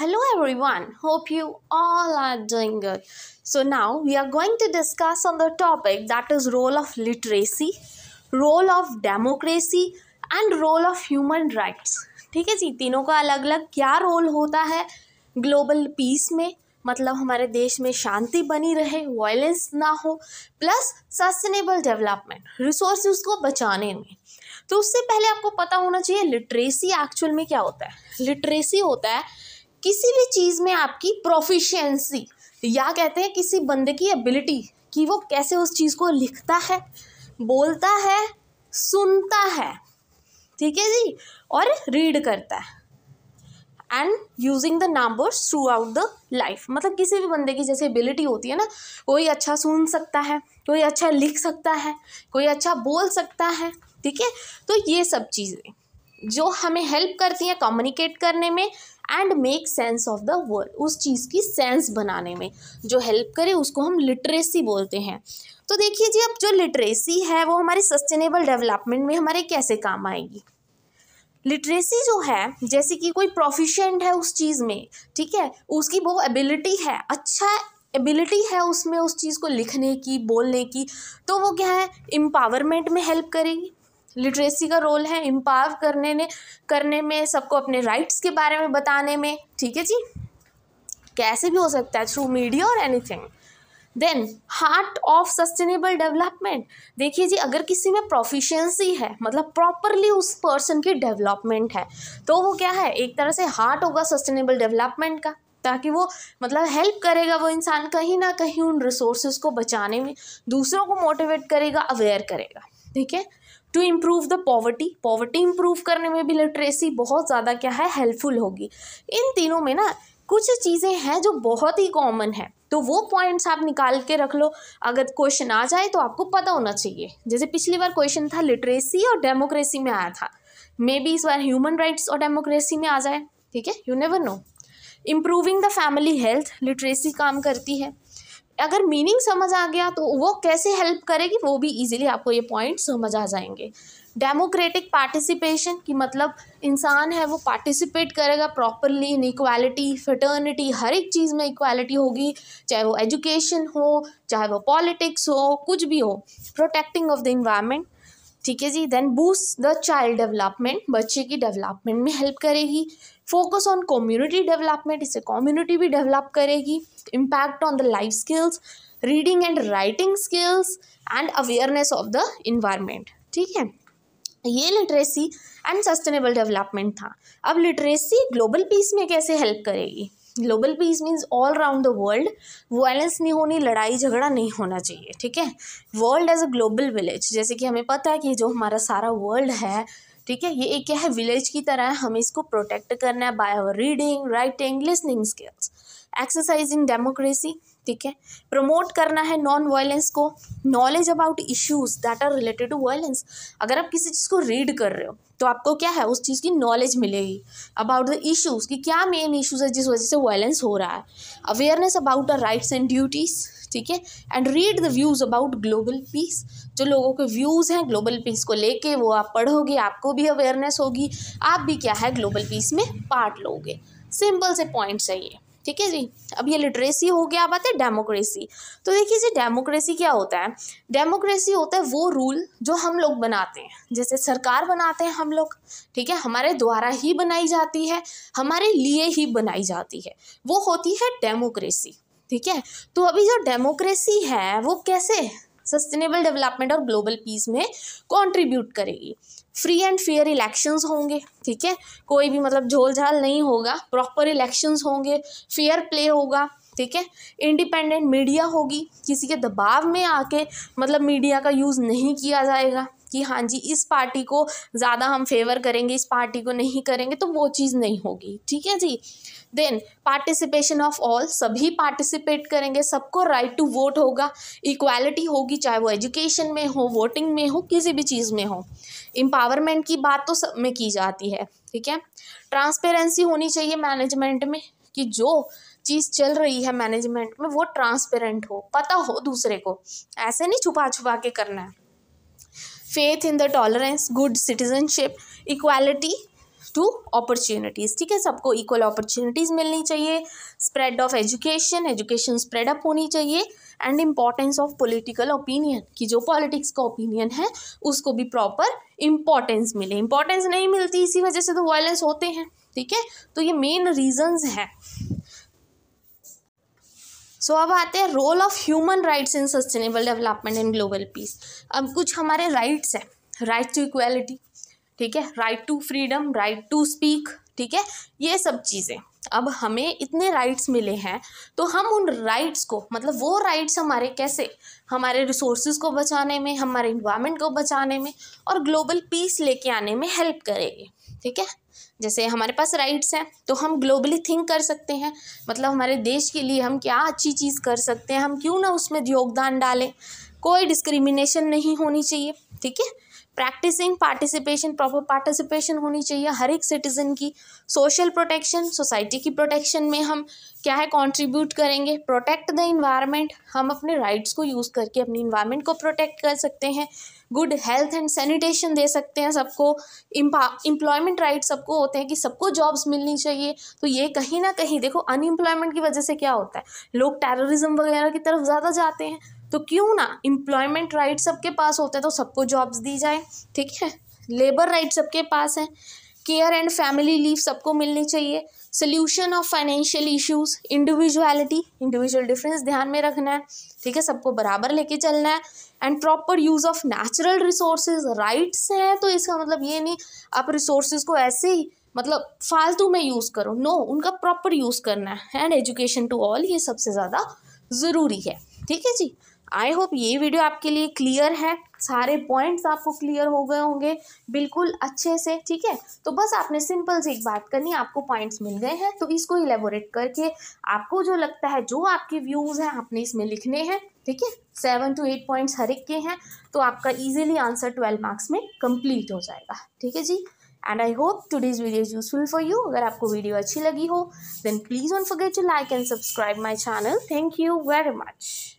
Hello everyone, hope you all are doing good. So now we are going to discuss on the topic that is role of literacy, role of democracy and role of human rights. ठीक है जी तीनों का अलग अलग क्या role होता है global peace में मतलब हमारे देश में शांति बनी रहे वायलेंस ना हो प्लस सस्टेनेबल डेवलपमेंट रिसोर्स को बचाने में तो उससे पहले आपको पता होना चाहिए लिटरेसी एक्चुअल में क्या होता है लिटरेसी होता है किसी भी चीज़ में आपकी प्रोफिशेंसी या कहते हैं किसी बंदे की एबिलिटी कि वो कैसे उस चीज़ को लिखता है बोलता है सुनता है ठीक है जी और रीड करता है and using the numbers throughout the life मतलब किसी भी बंदे की जैसे एबिलिटी होती है ना कोई अच्छा सुन सकता है कोई अच्छा लिख सकता है कोई अच्छा बोल सकता है ठीक है तो ये सब चीज़ें जो हमें हेल्प करती हैं कम्युनिकेट करने में and make sense of the world उस चीज़ की सेंस बनाने में जो हेल्प करे उसको हम लिटरेसी बोलते हैं तो देखिए जी अब जो लिटरेसी है वो हमारे सस्टेनेबल डेवलपमेंट में हमारे कैसे काम आएगी लिटरेसी जो है जैसे कि कोई प्रोफिशेंट है उस चीज़ में ठीक है उसकी वो एबिलिटी है अच्छा एबिलिटी है उसमें उस चीज़ को लिखने की बोलने की तो वो क्या है एम्पावरमेंट में हेल्प करेगी लिटरेसी का रोल है इम्पाव करने ने करने में सबको अपने राइट्स के बारे में बताने में ठीक है जी कैसे भी हो सकता है थ्रू मीडिया और anything then heart of sustainable development देखिए जी अगर किसी में प्रोफिशेंसी है मतलब प्रॉपरली उस पर्सन की डेवलपमेंट है तो वो क्या है एक तरह से हार्ट होगा सस्टेनेबल डेवलपमेंट का ताकि वो मतलब हेल्प करेगा वो इंसान कहीं ना कहीं उन रिसोर्सेज को बचाने में दूसरों को मोटिवेट करेगा अवेयर करेगा ठीक है to improve the poverty poverty improve करने में भी लिटरेसी बहुत ज़्यादा क्या है हेल्पफुल होगी इन तीनों में ना कुछ चीज़ें हैं जो बहुत ही कॉमन है तो वो पॉइंट्स आप निकाल के रख लो अगर क्वेश्चन आ जाए तो आपको पता होना चाहिए जैसे पिछली बार क्वेश्चन था लिटरेसी और डेमोक्रेसी में आया था मे बी इस बार ह्यूमन राइट्स और डेमोक्रेसी में आ जाए ठीक है you never know improving the family health literacy काम करती है अगर मीनिंग समझ आ गया तो वो कैसे हेल्प करेगी वो भी इजीली आपको ये पॉइंट समझ आ जाएंगे डेमोक्रेटिक पार्टिसिपेशन कि मतलब इंसान है वो पार्टिसिपेट करेगा प्रॉपरली इन इक्वालिटी फटर्निटी हर एक चीज़ में इक्वालिटी होगी चाहे वो एजुकेशन हो चाहे वो पॉलिटिक्स हो कुछ भी हो प्रोटेक्टिंग ऑफ द इन्वायरमेंट ठीक है जी then boost the child development बच्चे की डेवलपमेंट में हेल्प करेगी फोकस ऑन कम्युनिटी डेवलपमेंट इसे कम्युनिटी भी डेवलप करेगी impact on the life skills reading and writing skills and awareness of the environment ठीक है ये लिटरेसी एंड सस्टेनेबल डेवलपमेंट था अब लिटरेसी ग्लोबल पीस में कैसे हेल्प करेगी global peace means all around the world violence नहीं होनी लड़ाई झगड़ा नहीं होना चाहिए ठीक है world as a global village जैसे कि हमें पता है कि जो हमारा सारा वर्ल्ड है ठीक है ये एक क्या है विलेज की तरह है हमें इसको प्रोटेक्ट करना है by our reading writing listening skills exercising democracy ठीक है प्रमोट करना है नॉन वायलेंस को knowledge about issues that are related to violence अगर आप किसी चीज़ को रीड कर रहे हो तो आपको क्या है उस चीज़ की नॉलेज मिलेगी अबाउट द इश्यूज कि क्या मेन इश्यूज है जिस वजह से वायलेंस हो रहा है awareness about our rights and duties ठीक है and read the views about global peace जो लोगों के व्यूज़ हैं ग्लोबल पीस को लेके वो आप पढ़ोगे आपको भी अवेयरनेस होगी आप भी क्या है ग्लोबल पीस में पार्ट लोगे सिंपल से पॉइंट्स है ये ठीक है जी अब ये लिटरेसी हो गया अब आते हैं डेमोक्रेसी तो देखिए जी डेमोक्रेसी क्या होता है डेमोक्रेसी होता है वो रूल जो हम लोग बनाते हैं जैसे सरकार बनाते हैं हम लोग ठीक है हमारे द्वारा ही बनाई जाती है हमारे लिए ही बनाई जाती है वो होती है डेमोक्रेसी ठीक है तो अभी जो डेमोक्रेसी है वो कैसे सस्टेनेबल डेवलपमेंट और ग्लोबल पीस में कॉन्ट्रीब्यूट करेगी फ्री एंड फेयर इलेक्शंस होंगे ठीक है कोई भी मतलब झोल झाल नहीं होगा प्रॉपर इलेक्शंस होंगे फेयर प्ले होगा ठीक है इंडिपेंडेंट मीडिया होगी किसी के दबाव में आके मतलब मीडिया का यूज़ नहीं किया जाएगा कि हाँ जी इस पार्टी को ज़्यादा हम फेवर करेंगे इस पार्टी को नहीं करेंगे तो वो चीज़ नहीं होगी ठीक है जी देन पार्टिसिपेशन ऑफ ऑल सभी पार्टिसिपेट करेंगे सबको राइट टू वोट होगा इक्वालिटी होगी चाहे वो एजुकेशन में हो वोटिंग में हो किसी भी चीज़ में हो इम्पावरमेंट की बात तो सब में की जाती है ठीक है ट्रांसपेरेंसी होनी चाहिए मैनेजमेंट में कि जो चीज़ चल रही है मैनेजमेंट में वो ट्रांसपेरेंट हो पता हो दूसरे को ऐसे नहीं छुपा छुपा के करना है faith in the tolerance good citizenship equality to opportunities ठीक है सबको इक्वल अपॉर्चुनिटीज़ मिलनी चाहिए spread of education education spread up होनी चाहिए and importance of political opinion कि जो पॉलिटिक्स का ओपिनियन है उसको भी प्रॉपर इम्पॉर्टेंस मिले इम्पॉर्टेंस नहीं मिलती इसी वजह से तो वायलेंस होते हैं ठीक है तो ये मेन रीजन्स हैं सो so, अब आते हैं role of human rights in sustainable development and global peace अब कुछ हमारे राइट्स हैं राइट टू इक्वेलिटी ठीक है right to freedom right to speak ठीक है ये सब चीज़ें अब हमें इतने राइट्स मिले हैं तो हम उन राइट्स को मतलब वो राइट्स हमारे कैसे हमारे रिसोर्स को बचाने में हमारे इन्वायरमेंट को बचाने में और ग्लोबल पीस लेके आने में हेल्प करेंगे ठीक है जैसे हमारे पास राइट्स हैं तो हम ग्लोबली थिंक कर सकते हैं मतलब हमारे देश के लिए हम क्या अच्छी चीज़ कर सकते हैं हम क्यों ना उसमें योगदान डालें कोई डिस्क्रिमिनेशन नहीं होनी चाहिए ठीक है प्रैक्टिसिंग पार्टिसिपेशन प्रॉपर पार्टिसिपेशन होनी चाहिए हर एक सिटीज़न की सोशल प्रोटेक्शन सोसाइटी की प्रोटेक्शन में हम क्या है कंट्रीब्यूट करेंगे प्रोटेक्ट द इन्वायरमेंट हम अपने राइट्स को यूज़ करके अपनी इन्वायरमेंट को प्रोटेक्ट कर सकते हैं गुड हेल्थ एंड सैनिटेशन दे सकते हैं सबको इम्प्लॉयमेंट राइट सबको होते हैं कि सबको जॉब्स मिलनी चाहिए तो ये कहीं ना कहीं देखो अनएम्प्लॉयमेंट की वजह से क्या होता है लोग टेररिज्म वगैरह की तरफ ज़्यादा जाते हैं तो क्यों ना इम्प्लॉयमेंट राइट सबके पास होते हैं तो सबको जॉब्स दी जाए ठीक है लेबर राइट सबके पास हैं केयर एंड फैमिली लीव सबको मिलनी चाहिए solution of financial issues individuality individual difference ध्यान में रखना है ठीक है सबको बराबर लेके चलना है and proper use of natural resources rights हैं तो इसका मतलब ये नहीं आप रिसोर्सेज को ऐसे ही मतलब फालतू में यूज़ करो नो no, उनका प्रॉपर यूज़ करना है एंड एजुकेशन टू ऑल ये सबसे ज़्यादा ज़रूरी है ठीक है जी आई होप ये वीडियो आपके लिए क्लियर है सारे पॉइंट्स आपको क्लियर हो गए होंगे बिल्कुल अच्छे से ठीक है तो बस आपने सिंपल से एक बात करनी आपको पॉइंट्स मिल गए हैं तो इसको इलेबोरेट करके आपको जो लगता है जो आपके व्यूज़ हैं आपने इसमें लिखने हैं ठीक है सेवन टू एट पॉइंट्स हर एक के हैं तो आपका ईजिली आंसर ट्वेल्व मार्क्स में कंप्लीट हो जाएगा ठीक है जी and I hope today's video is useful for you अगर आपको वीडियो अच्छी लगी हो then please for forget to like and subscribe my channel thank you very much